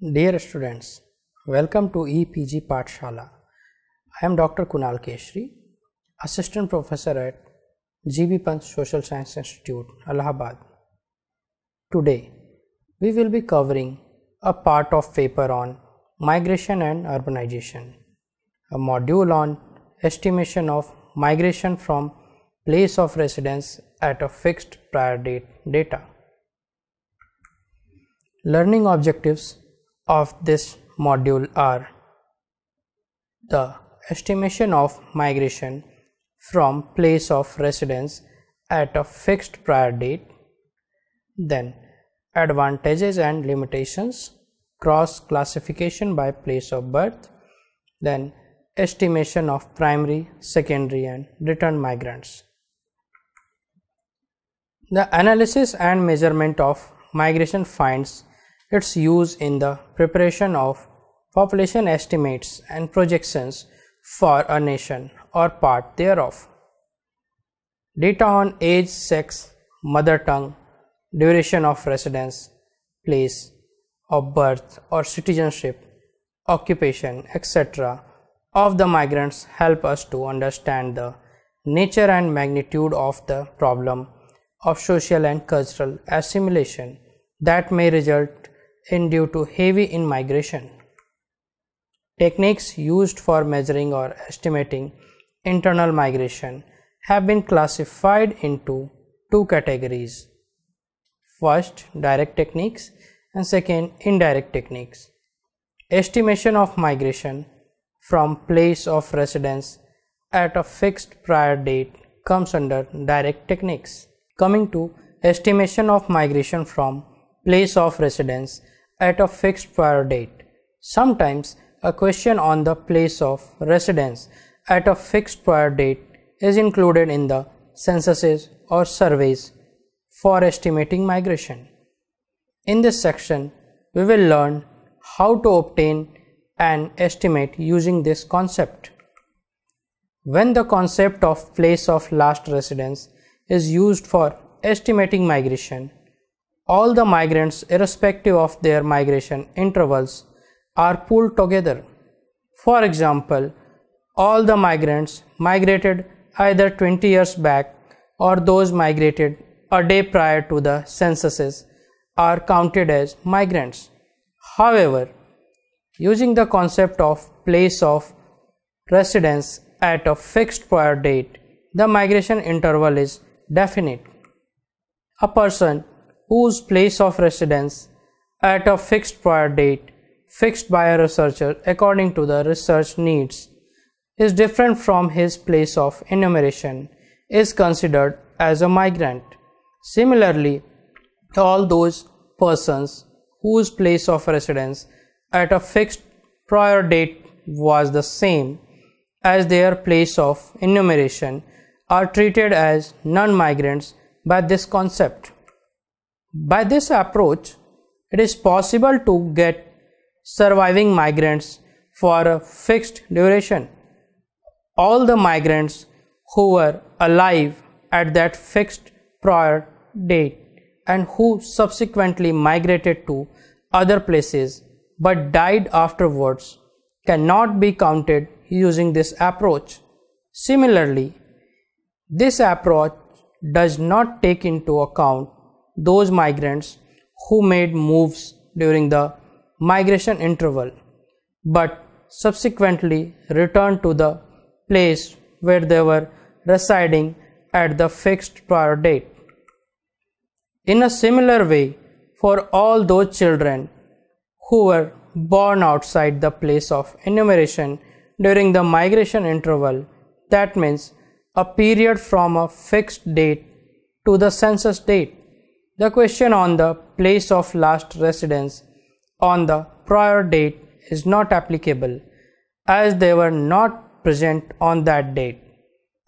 Dear students, welcome to EPG Patshala. I am Dr. Kunal Keshri, Assistant Professor at GB Panch Social Science Institute, Allahabad. Today, we will be covering a part of paper on migration and urbanization, a module on estimation of migration from place of residence at a fixed prior date data. Learning objectives of this module are the estimation of migration from place of residence at a fixed prior date, then advantages and limitations, cross classification by place of birth, then estimation of primary, secondary and return migrants. The analysis and measurement of migration finds its use in the preparation of population estimates and projections for a nation or part thereof. Data on age, sex, mother tongue, duration of residence, place of birth or citizenship, occupation, etc. of the migrants help us to understand the nature and magnitude of the problem of social and cultural assimilation that may result in due to heavy in migration. Techniques used for measuring or estimating internal migration have been classified into two categories. First, direct techniques and second, indirect techniques. Estimation of migration from place of residence at a fixed prior date comes under direct techniques. Coming to estimation of migration from place of residence at a fixed prior date. Sometimes a question on the place of residence at a fixed prior date is included in the censuses or surveys for estimating migration. In this section, we will learn how to obtain an estimate using this concept. When the concept of place of last residence is used for estimating migration, all the migrants irrespective of their migration intervals are pooled together. For example, all the migrants migrated either 20 years back or those migrated a day prior to the censuses are counted as migrants. However, using the concept of place of residence at a fixed prior date, the migration interval is definite. A person whose place of residence at a fixed prior date fixed by a researcher according to the research needs is different from his place of enumeration is considered as a migrant. Similarly, all those persons whose place of residence at a fixed prior date was the same as their place of enumeration are treated as non migrants by this concept. By this approach, it is possible to get surviving migrants for a fixed duration. All the migrants who were alive at that fixed prior date and who subsequently migrated to other places but died afterwards cannot be counted using this approach. Similarly, this approach does not take into account those migrants who made moves during the migration interval but subsequently returned to the place where they were residing at the fixed prior date. In a similar way, for all those children who were born outside the place of enumeration during the migration interval, that means a period from a fixed date to the census date. The question on the place of last residence on the prior date is not applicable as they were not present on that date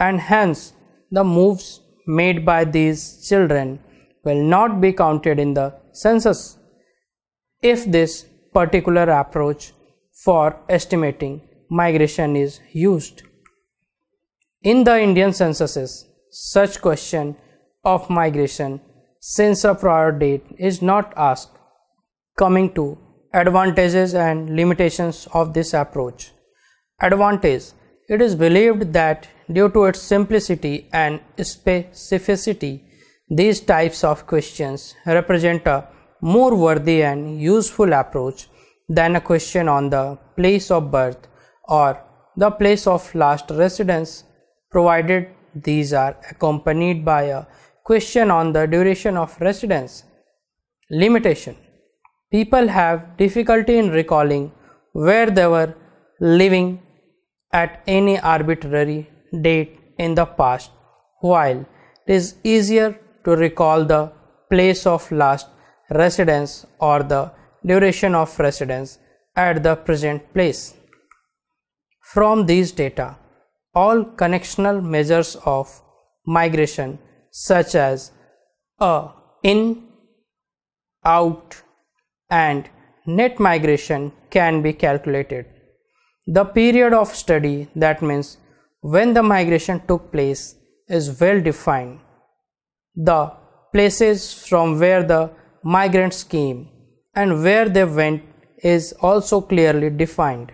and hence the moves made by these children will not be counted in the census if this particular approach for estimating migration is used. In the Indian censuses, such question of migration since a prior date is not asked. Coming to advantages and limitations of this approach. Advantage It is believed that due to its simplicity and specificity, these types of questions represent a more worthy and useful approach than a question on the place of birth or the place of last residence, provided these are accompanied by a question on the duration of residence. Limitation People have difficulty in recalling where they were living at any arbitrary date in the past, while it is easier to recall the place of last residence or the duration of residence at the present place. From these data, all connectional measures of migration such as a, in, out, and net migration can be calculated. The period of study, that means when the migration took place, is well defined. The places from where the migrants came and where they went is also clearly defined.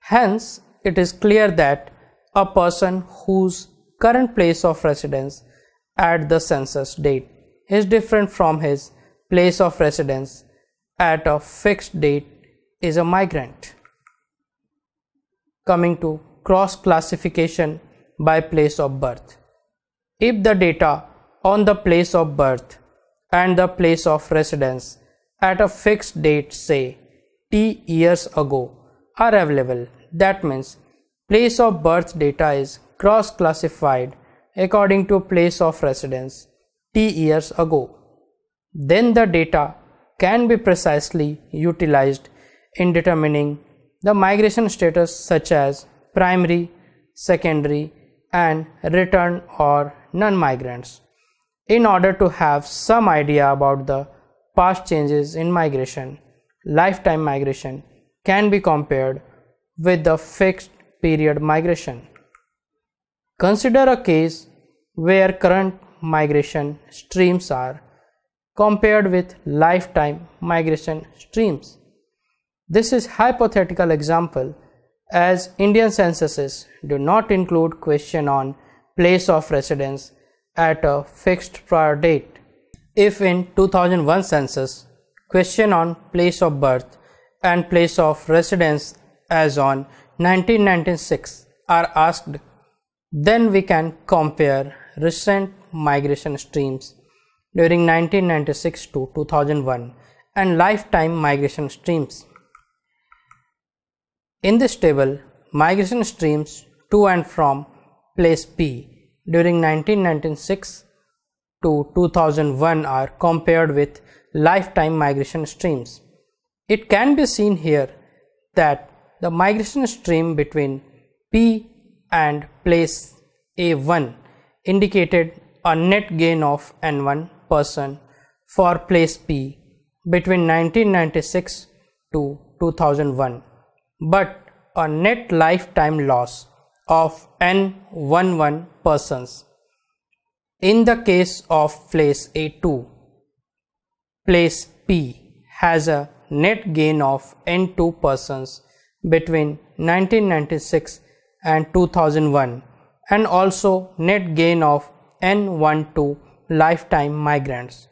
Hence, it is clear that a person whose current place of residence at the census date is different from his place of residence at a fixed date is a migrant. Coming to cross classification by place of birth. If the data on the place of birth and the place of residence at a fixed date say t years ago are available that means place of birth data is cross classified according to place of residence t years ago. Then the data can be precisely utilized in determining the migration status such as primary, secondary and return or non-migrants in order to have some idea about the past changes in migration lifetime migration can be compared with the fixed period migration Consider a case where current migration streams are compared with lifetime migration streams. This is hypothetical example as Indian censuses do not include question on place of residence at a fixed prior date. If in 2001 census question on place of birth and place of residence as on 1996 are asked then we can compare recent migration streams during 1996 to 2001 and lifetime migration streams. In this table, migration streams to and from place P during 1996 to 2001 are compared with lifetime migration streams. It can be seen here that the migration stream between P and place A1 indicated a net gain of N1 persons for place P between 1996 to 2001 but a net lifetime loss of N11 persons. In the case of place A2, place P has a net gain of N2 persons between 1996 and 2001 and also net gain of N12 lifetime migrants.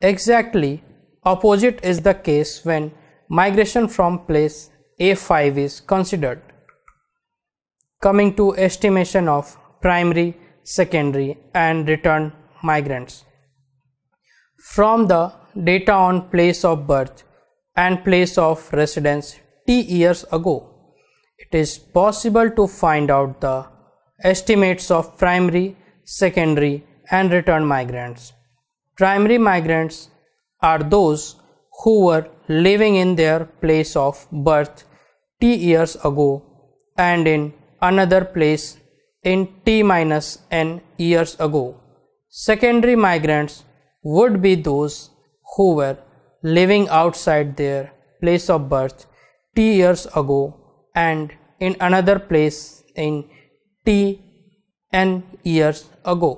Exactly opposite is the case when migration from place A5 is considered. Coming to estimation of primary, secondary and return migrants. From the data on place of birth and place of residence t years ago it is possible to find out the estimates of primary, secondary and return migrants. Primary migrants are those who were living in their place of birth t years ago and in another place in t minus n years ago. Secondary migrants would be those who were living outside their place of birth t years ago and in another place in t n years ago.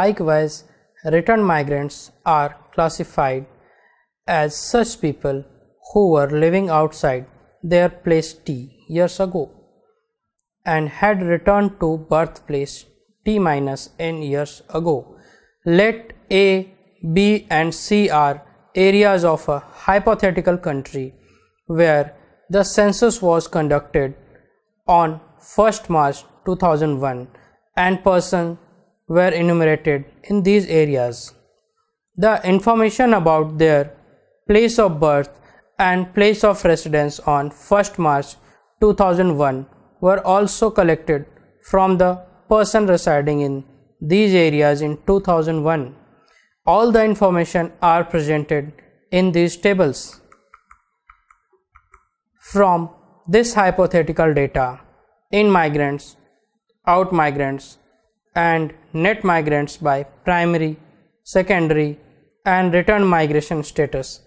Likewise, return migrants are classified as such people who were living outside their place t years ago and had returned to birthplace t minus n years ago. Let A, B and C are areas of a hypothetical country where the census was conducted on 1st March 2001 and persons were enumerated in these areas. The information about their place of birth and place of residence on 1st March 2001 were also collected from the person residing in these areas in 2001. All the information are presented in these tables from this hypothetical data in migrants, out migrants, and net migrants by primary, secondary, and return migration status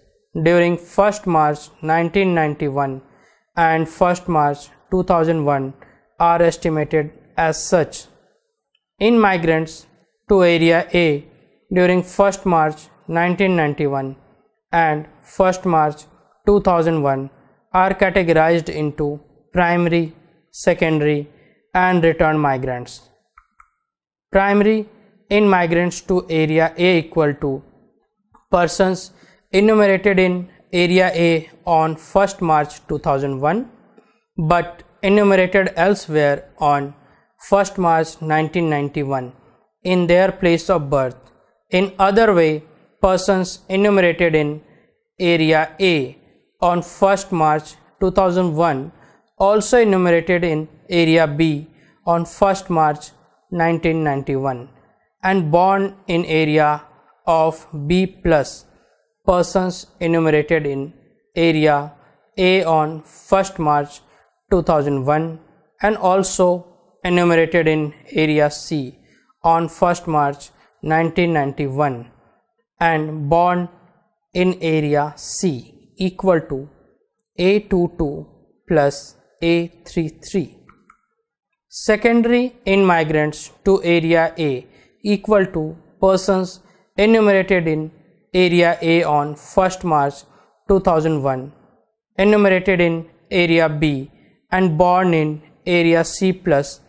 during 1st March 1991 and 1st March 2001 are estimated as such. In migrants to Area A during 1st March 1991 and 1st March 2001 are categorized into primary, secondary and return migrants. Primary in migrants to area A equal to persons enumerated in area A on 1st March 2001 but enumerated elsewhere on 1st March 1991 in their place of birth. In other way, persons enumerated in area A on 1st March 2001 also enumerated in Area B on 1st March 1991 and born in area of B plus persons enumerated in area A on 1st March 2001 and also enumerated in area C on 1st March 1991 and born in area C equal to A22 plus A33. Secondary in migrants to area A equal to persons enumerated in area A on 1st March 2001, enumerated in area B and born in area C plus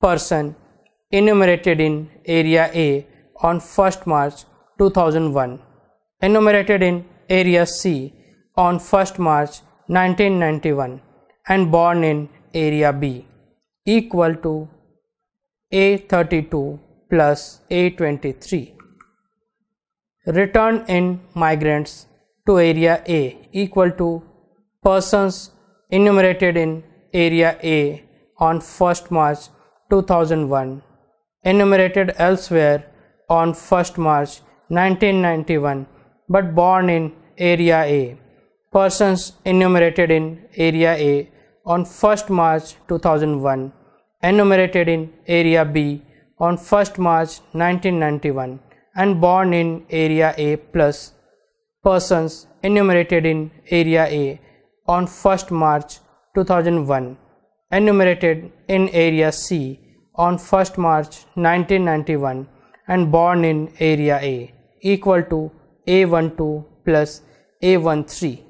person enumerated in area A on 1st March 2001, enumerated in area C on 1st March 1991 and born in area B equal to A32 plus A23. Return in migrants to area A equal to persons enumerated in area A on 1st March 2001 enumerated elsewhere on 1st March 1991 but born in area A persons enumerated in area A on 1st March 2001, enumerated in area B on 1st March 1991 and born in area A plus persons enumerated in area A on 1st March 2001, enumerated in area C on 1st March 1991 and born in area A equal to A12 plus A13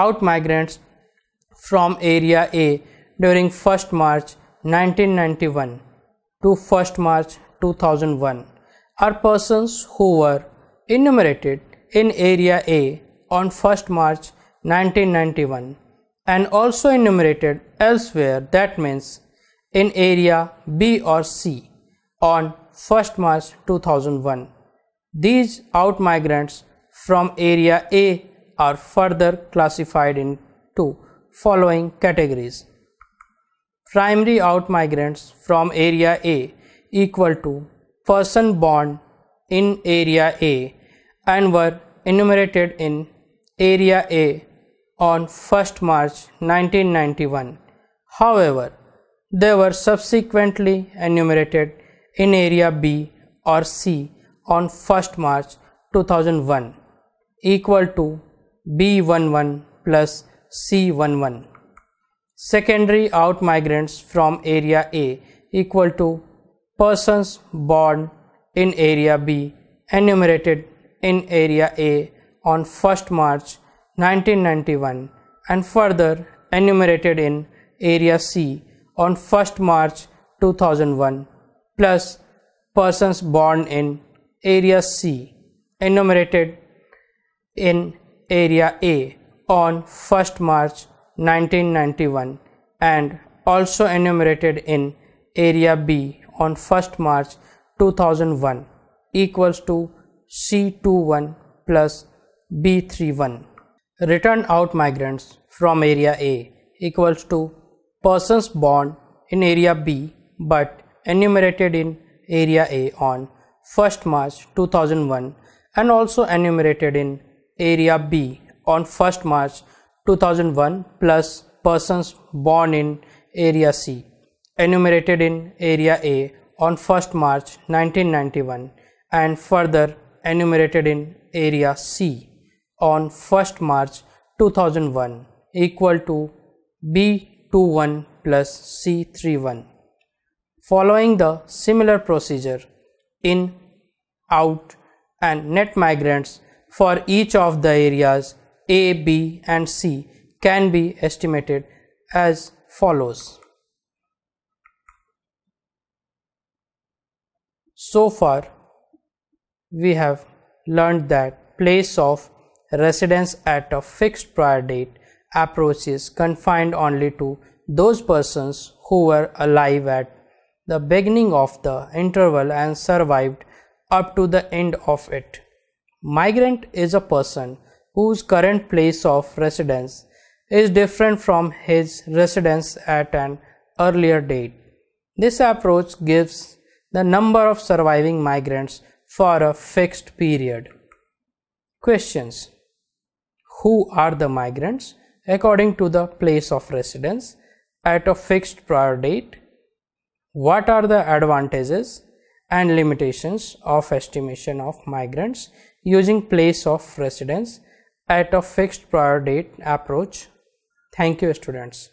out migrants from area A during 1st March 1991 to 1st March 2001 are persons who were enumerated in area A on 1st March 1991 and also enumerated elsewhere that means in area B or C on 1st March 2001. These out migrants from area A are further classified into following categories. Primary out-migrants from area A equal to person born in area A and were enumerated in area A on 1st March 1991. However, they were subsequently enumerated in area B or C on 1st March 2001 equal to B11 plus C11. Secondary out migrants from area A equal to persons born in area B enumerated in area A on 1st March 1991 and further enumerated in area C on 1st March 2001 plus persons born in area C enumerated in Area A on 1st March 1991 and also enumerated in Area B on 1st March 2001 equals to C21 plus B31. Returned out migrants from Area A equals to persons born in Area B but enumerated in Area A on 1st March 2001 and also enumerated in area B on 1st March 2001 plus persons born in area C enumerated in area A on 1st March 1991 and further enumerated in area C on 1st March 2001 equal to B21 plus C31. Following the similar procedure in, out and net migrants for each of the areas A, B and C can be estimated as follows. So far we have learned that place of residence at a fixed prior date approach is confined only to those persons who were alive at the beginning of the interval and survived up to the end of it. Migrant is a person whose current place of residence is different from his residence at an earlier date. This approach gives the number of surviving migrants for a fixed period. Questions Who are the migrants according to the place of residence at a fixed prior date? What are the advantages and limitations of estimation of migrants using place of residence at a fixed prior date approach. Thank you students.